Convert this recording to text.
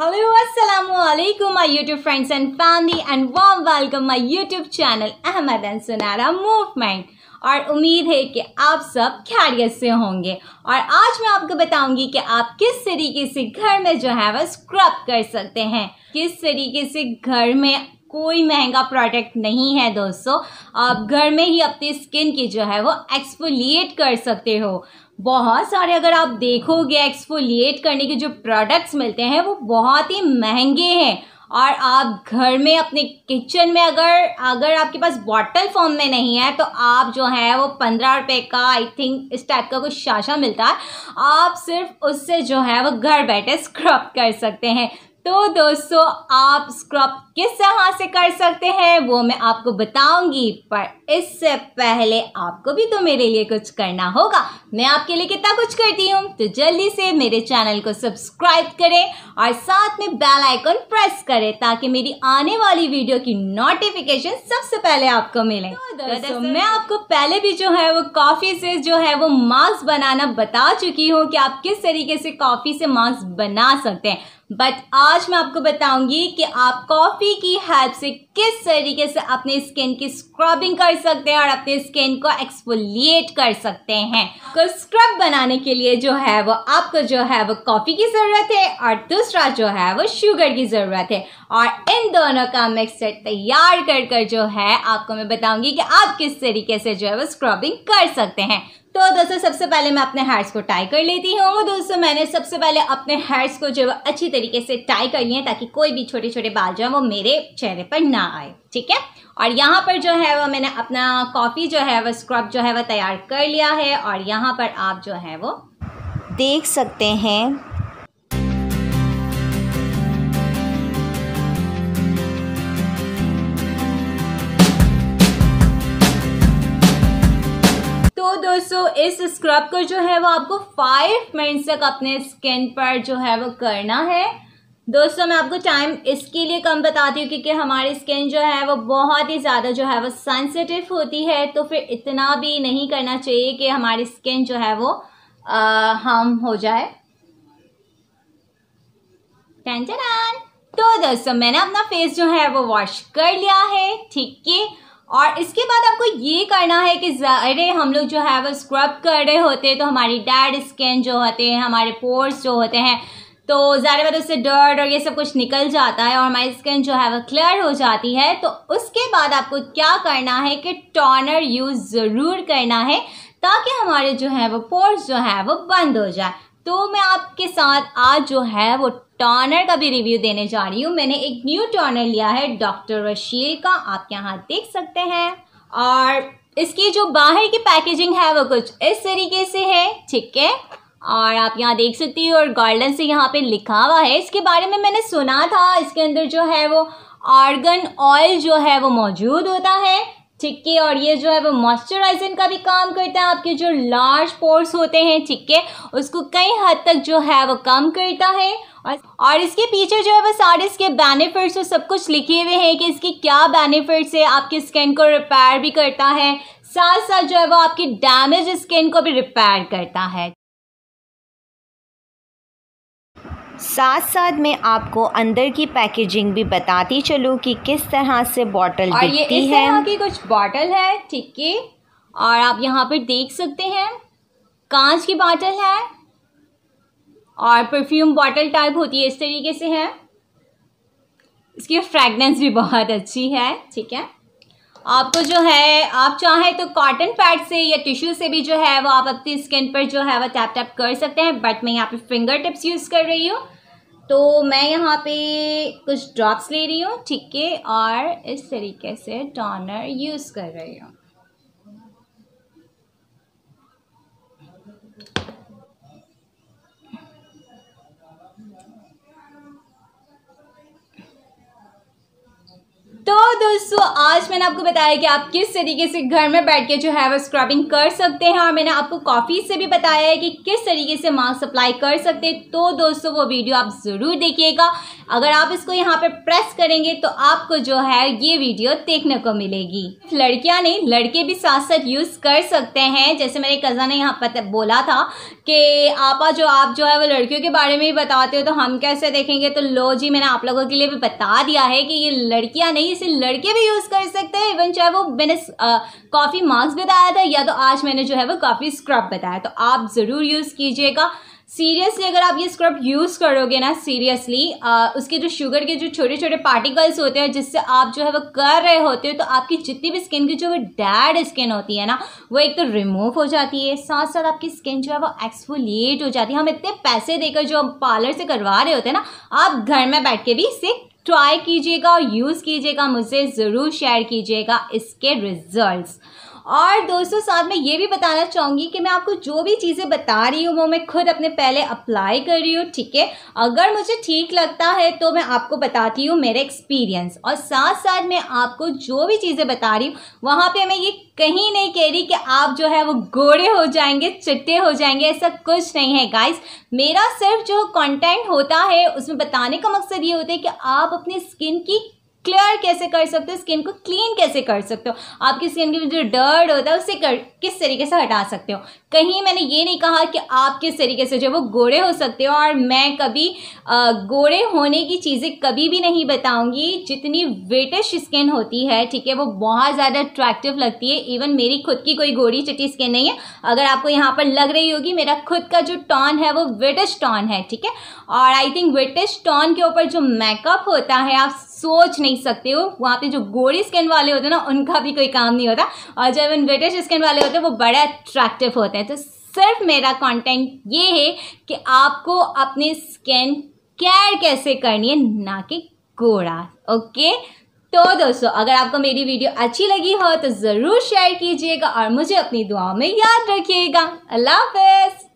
hello अस्सलाम वालेकुम my YouTube friends and family and warm welcome my YouTube channel Ahmad एंड सुनारा मूवमेंट और उम्मीद है कि आप सब खैरियत से होंगे और आज मैं आपको बताऊंगी कि आप किस तरीके से घर में जो है वह स्क्रब कर सकते हैं किस तरीके से घर में कोई महंगा प्रोडक्ट नहीं है दोस्तों आप घर में ही अपनी स्किन की जो है वो एक्सफोलिएट कर सकते हो बहुत सारे अगर आप देखोगे एक्सफोलिएट करने के जो प्रोडक्ट्स मिलते हैं वो बहुत ही महंगे हैं और आप घर में अपने किचन में अगर अगर आपके पास बॉटल फॉर्म में नहीं है तो आप जो है वो पंद्रह रुपए का आई थिंक इस टाइप का कुछ शाशा मिलता है आप सिर्फ उससे जो है वो घर बैठे स्क्रब कर सकते हैं तो दोस्तों आप स्क्रब किस तरह से कर सकते हैं वो मैं आपको बताऊंगी पर इससे पहले आपको भी तो मेरे लिए कुछ करना होगा मैं आपके लिए कितना कुछ करती हूँ तो जल्दी से मेरे चैनल को सब्सक्राइब करें और साथ में बेल आइकन प्रेस करें ताकि मेरी आने वाली वीडियो की नोटिफिकेशन सबसे पहले आपको मिले तो, तो दोस्तों मैं आपको पहले भी जो है वो कॉफ़ी से जो है वो मास्क बनाना बता चुकी हूँ कि आप किस तरीके से कॉफ़ी से मास्क बना सकते हैं बट आज मैं आपको बताऊंगी कि आप कॉफ़ी की हेल्प से किस तरीके से अपने स्किन की स्क्रबिंग कर सकते हैं और अपने स्किन को एक्सफोलिएट कर सकते हैं तो स्क्रब बनाने के लिए जो है वो आपको जो है वो कॉफ़ी की ज़रूरत है और दूसरा जो है वो शुगर की ज़रूरत है और इन दोनों का मिक्सचर तैयार कर कर जो है आपको मैं बताऊंगी कि आप किस तरीके से जो है वो स्क्रबिंग कर सकते हैं तो दोस्तों सबसे पहले मैं अपने हेयर्स को टाई कर लेती हूँ दोस्तों मैंने सबसे पहले अपने हेयर्स को जो अच्छी तरीके से टाई कर लिए ताकि कोई भी छोटे छोटे बाल जो है वो मेरे चेहरे पर ना आए ठीक है और यहाँ पर जो है वो मैंने अपना कॉफ़ी जो है वह स्क्रब जो है वह तैयार कर लिया है और यहाँ पर आप जो है वो देख सकते हैं दोस्तों इस स्क्रब को जो है वो आपको फाइव मिनट्स तक अपने स्किन पर जो है वो करना है दोस्तों मैं आपको टाइम इसके लिए कम बताती हूँ क्योंकि हमारी स्किन जो है वो बहुत ही ज़्यादा जो है वो सेंसिटिव होती है तो फिर इतना भी नहीं करना चाहिए कि हमारी स्किन जो है वो हार्म हो जाए टेंशन तो दोस्तों मैंने अपना फेस जो है वो वॉश कर लिया है ठीक है और इसके बाद आपको ये करना है कि अरे हम लोग जो है वो स्क्रब कर रहे होते हैं तो हमारी डेड स्किन जो होते हैं हमारे पोर्स जो होते हैं तो ज़्यादा बार उससे डर्ट और ये सब कुछ निकल जाता है और हमारी स्किन जो है वो क्लियर हो जाती है तो उसके बाद आपको क्या करना है कि टॉनर यूज़ ज़रूर करना है ताकि हमारे जो है वो पोर्स जो है वो बंद हो जाए तो मैं आपके साथ आज जो है वो टॉनर का भी रिव्यू देने जा रही हूँ मैंने एक न्यू टॉनर लिया है डॉक्टर रशील का आप यहाँ देख सकते हैं और इसकी जो बाहर की पैकेजिंग है वो कुछ इस तरीके से है ठीक है और आप यहाँ देख सकती हो और गार्डन से यहाँ पे लिखा हुआ है इसके बारे में मैंने सुना था इसके अंदर जो है वो आर्गन ऑयल जो है वो मौजूद होता है ठीक है और ये जो है वो मॉइस्चराइजिंग का भी काम करता है आपके जो लार्ज पोर्स होते हैं ठीक है उसको कई हद तक जो है वो कम करता है और और इसके पीछे जो है वो सारे इसके बेनिफिट्स और सब कुछ लिखे हुए हैं कि इसके क्या बेनिफिट्स है आपके स्किन को रिपेयर भी करता है साथ साथ जो है वो आपकी डैमेज स्किन को भी रिपेयर करता है साथ साथ मैं आपको अंदर की पैकेजिंग भी बताती चलूँ कि किस तरह से बॉटल और ये इस है की कुछ बॉटल है ठीक है और आप यहाँ पर देख सकते हैं कांच की बॉटल है और परफ्यूम बॉटल टाइप होती है इस तरीके से है इसकी फ्रेगनेंस भी बहुत अच्छी है ठीक है आपको जो है आप चाहें तो कॉटन पैड से या टिश्यू से भी जो है वो आप अपनी स्किन पर जो है वो टैप टैप कर सकते हैं बट मैं यहाँ पे फिंगर टिप्स यूज़ कर रही हूँ तो मैं यहाँ पे कुछ ड्रॉप्स ले रही हूँ ठीक है और इस तरीके से टॉनर यूज़ कर रही हूँ दोस्तों आज मैंने आपको बताया कि आप किस तरीके से घर में बैठ के जो है वो स्क्रबिंग कर सकते हैं और मैंने आपको कॉफ़ी से भी बताया है कि किस तरीके से मास्क अप्लाई कर सकते हैं तो दोस्तों वो वीडियो आप ज़रूर देखिएगा अगर आप इसको यहाँ पे प्रेस करेंगे तो आपको जो है ये वीडियो देखने को मिलेगी लड़कियाँ नहीं लड़के भी साथ साथ यूज़ कर सकते हैं जैसे मेरे कज़न ने यहाँ बोला था कि आपा जो आप जो है वो लड़कियों के बारे में ही बताते हो तो हम कैसे देखेंगे तो लो जी मैंने आप लोगों के लिए भी बता दिया है कि ये लड़कियाँ नहीं इसे लड़की करके भी यूज़ कर सकते हैं इवन चाहे वो मैंने कॉफ़ी मार्क्स बताया था या तो आज मैंने जो है वो कॉफ़ी स्क्रब बताया तो आप ज़रूर यूज़ कीजिएगा सीरियसली अगर आप ये स्क्रब यूज़ करोगे ना सीरियसली uh, उसके जो शुगर के जो छोटे छोटे पार्टिकल्स होते हैं जिससे आप जो है वो कर रहे होते हो तो आपकी जितनी भी स्किन की जो है डैड स्किन होती है ना वो एक तो रिमूव हो जाती है साथ साथ आपकी स्किन जो है वो एक्सफोलिएट हो जाती है हम इतने पैसे देकर जो पार्लर से करवा रहे होते हैं ना आप घर में बैठ के भी इसे ट्राई तो कीजिएगा यूज़ कीजिएगा मुझे ज़रूर शेयर कीजिएगा इसके रिजल्ट्स और दोस्तों साथ में ये भी बताना चाहूँगी कि मैं आपको जो भी चीज़ें बता रही हूँ वो मैं खुद अपने पहले अप्लाई कर रही हूँ ठीक है अगर मुझे ठीक लगता है तो मैं आपको बताती हूँ मेरे एक्सपीरियंस और साथ साथ मैं आपको जो भी चीज़ें बता रही हूँ वहाँ पर मैं ये कहीं नहीं कह रही कि आप जो है वो गोरे हो जाएंगे चिट्टे हो जाएंगे ऐसा कुछ नहीं है गाइस मेरा सिर्फ जो कॉन्टेंट होता है उसमें बताने का मकसद ये होता है कि आप अपनी स्किन की क्लियर कैसे कर सकते हो स्किन को क्लीन कैसे कर सकते हो आपकी स्किन की जो डर्ड होता है उसे कर किस तरीके से हटा सकते हो कहीं मैंने ये नहीं कहा कि आप किस तरीके से जो वो गोरे हो सकते हो और मैं कभी गोरे होने की चीज़ें कभी भी नहीं बताऊंगी जितनी वेटिश स्किन होती है ठीक है वो बहुत ज़्यादा अट्रैक्टिव लगती है इवन मेरी खुद की कोई गोरी चिटी स्किन नहीं है अगर आपको यहाँ पर लग रही होगी मेरा खुद का जो टॉन है वो वेटिश टॉन है ठीक है और आई थिंक वेटिश टॉन के ऊपर जो मेकअप होता है आप सोच नहीं सकते हो वहाँ पे जो गोरी स्किन वाले होते हैं ना उनका भी कोई काम नहीं होता और इन ब्रिटिश स्किन वाले होते हैं वो बड़े अट्रैक्टिव होते हैं तो सिर्फ मेरा कंटेंट ये है कि आपको अपनी स्किन केयर कैसे करनी है ना कि गोरा ओके तो दोस्तों अगर आपको मेरी वीडियो अच्छी लगी हो तो ज़रूर शेयर कीजिएगा और मुझे अपनी दुआओं में याद रखिएगा अल्लाह हाफ